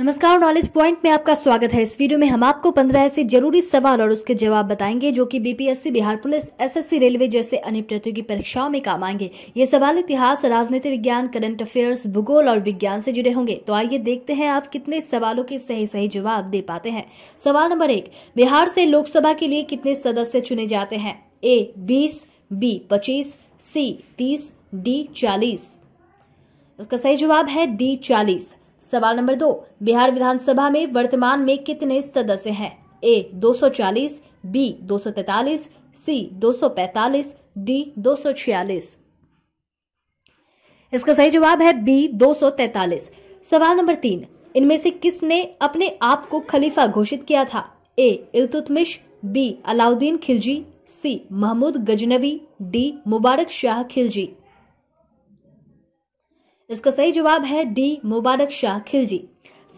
नमस्कार knowledge point में आपका स्वागत है इस वीडियो में हम आपको पंद्रह ऐसे जरूरी सवाल और उसके जवाब बताएंगे जो कि BPSC Bihar police SSC railway जैसे अन्य प्रतियोगी परीक्षाओं में काम आएंगे ये सवाल इतिहास राजनीति विज्ञान करंट अफेयर्स भूगोल और विज्ञान से जुड़े होंगे तो आइए देखते हैं आप कितने सवालों के सही सही जवाब दे पाते हैं सवाल नंबर एक बिहार से लोकसभा के लिए कितने सदस्य चुने जाते हैं ए बीस बी पच्चीस सी तीस डी चालीस इसका सही जवाब है डी चालीस सवाल नंबर दो बिहार विधानसभा में वर्तमान में कितने सदस्य हैं ए 240, बी 243, सी 245, डी 246। इसका सही जवाब है बी 243। सवाल नंबर तीन इनमें से किसने अपने आप को खलीफा घोषित किया था A Iltutmish B Alauddin Khilji C Mahmud Ghaznavi D Mubarak Shah Khilji इसका सही जवाब है डी मुबारक शाह खिलजी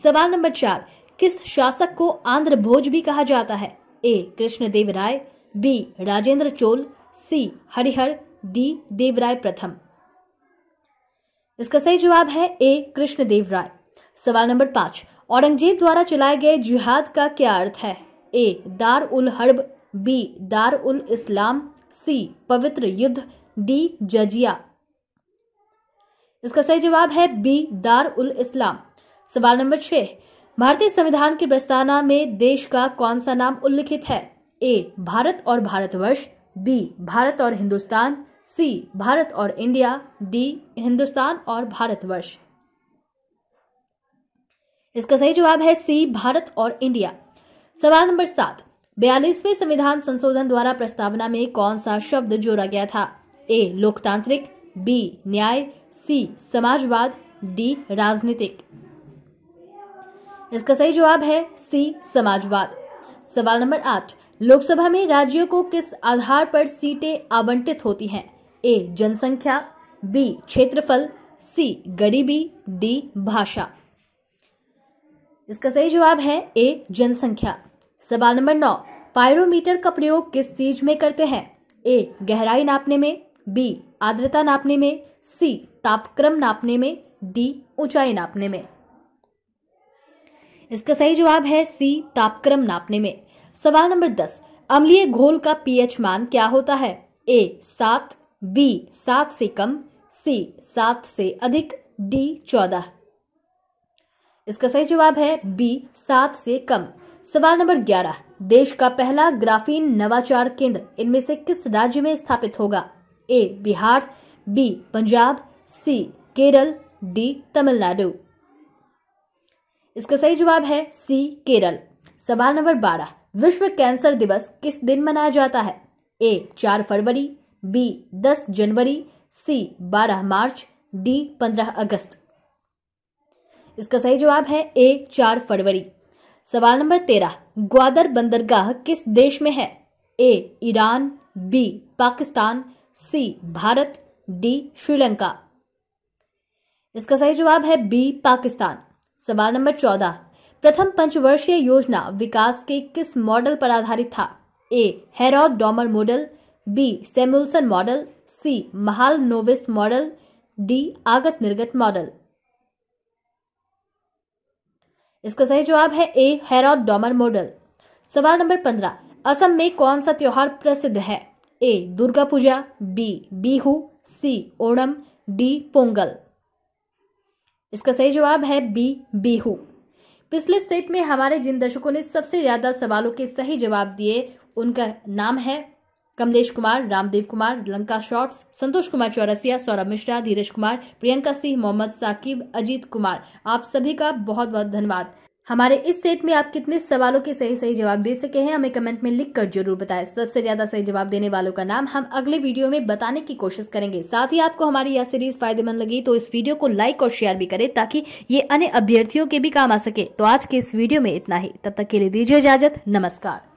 सवाल नंबर चार किस शासक को आंध्र भोज भी कहा जाता है A Krishnadeva Raya B Rajendra Chola C Harihara D Devaraya प्रथम इसका सही जवाब है ए कृष्णदेव राय सवाल नंबर पांच औरंगजेब द्वारा चलाए गए जिहाद का क्या अर्थ है ए दार उल हर्ब बी दार उल इस्लाम सी पवित्र युद्ध डी जजिया इसका सही जवाब है बी दार उल इस्लाम सवाल नंबर छह भारतीय संविधान की प्रस्तावना में देश का कौन सा नाम उल्लिखित है ए भारत और भारतवर्ष बी भारत और हिंदुस्तान सी भारत और इंडिया डी हिंदुस्तान और भारतवर्ष इसका सही जवाब है सी भारत और इंडिया सवाल नंबर सात बयालीसवें संविधान संशोधन द्वारा प्रस्तावना में कौन सा शब्द जोड़ा गया था ए लोकतांत्रिक बी न्याय सी समाजवाद डी राजनीतिक इसका सही जवाब है सी समाजवाद सवाल नंबर आठ लोकसभा में राज्यों को किस आधार पर सीटें आवंटित होती हैं ए जनसंख्या बी क्षेत्रफल सी गरीबी डी भाषा इसका सही जवाब है ए जनसंख्या सवाल नंबर नौ पायरोमीटर का प्रयोग किस चीज में करते हैं ए गहराई नापने में बी आर्द्रता नापने में सी तापक्रम नापने में डी ऊंचाई नापने में इसका सही जवाब है सी तापक्रम नापने में सवाल नंबर दस अम्लीय घोल का पीएच मान क्या होता है ए सात बी सात से कम सी सात से अधिक डी चौदह इसका सही जवाब है बी सात से कम सवाल नंबर ग्यारह देश का पहला ग्राफीन नवाचार केंद्र इनमें से किस राज्य में स्थापित होगा A Bihar B Punjab C Kerala D Tamil Nadu इसका सही जवाब है सी केरल सवाल नंबर बारह विश्व कैंसर दिवस किस दिन मनाया जाता है ए चार फरवरी बी दस जनवरी सी बारह मार्च डी पंद्रह अगस्त इसका सही जवाब है ए चार फरवरी सवाल नंबर तेरह ग्वादर बंदरगाह किस देश में है A Iran B Pakistan C Bharat D Sri Lanka इसका सही जवाब है बी पाकिस्तान सवाल नंबर चौदह प्रथम पंचवर्षीय योजना विकास के किस मॉडल पर आधारित था A Harrod Domar model B Samuelson model C Mahalanobis model D आगत निर्गत मॉडल इसका सही जवाब है ए हेरॉड डॉमर मॉडल सवाल नंबर पंद्रह असम में कौन सा त्योहार प्रसिद्ध है A Durga Puja B Bihu C Onam D Pongal इसका सही जवाब है बी बीहू पिछले सेट में हमारे जिन दर्शकों ने सबसे ज़्यादा सवालों के सही जवाब दिए उनका नाम है कमलेश कुमार रामदेव कुमार लंका शॉर्ट संतोष कुमार चौरसिया सौरभ मिश्रा धीरज कुमार प्रियंका सिंह मोहम्मद साकिब अजीत कुमार आप सभी का बहुत बहुत धन्यवाद हमारे इस सेट में आप कितने सवालों के सही सही जवाब दे सके हैं हमें कमेंट में लिख कर जरूर बताएं सबसे ज्यादा सही जवाब देने वालों का नाम हम अगले वीडियो में बताने की कोशिश करेंगे साथ ही आपको हमारी यह सीरीज फायदेमंद लगी तो इस वीडियो को लाइक और शेयर भी करें ताकि ये अन्य अभ्यर्थियों के भी काम आ सके तो आज के इस वीडियो में इतना ही तब तक के लिए दीजिए इजाजत नमस्कार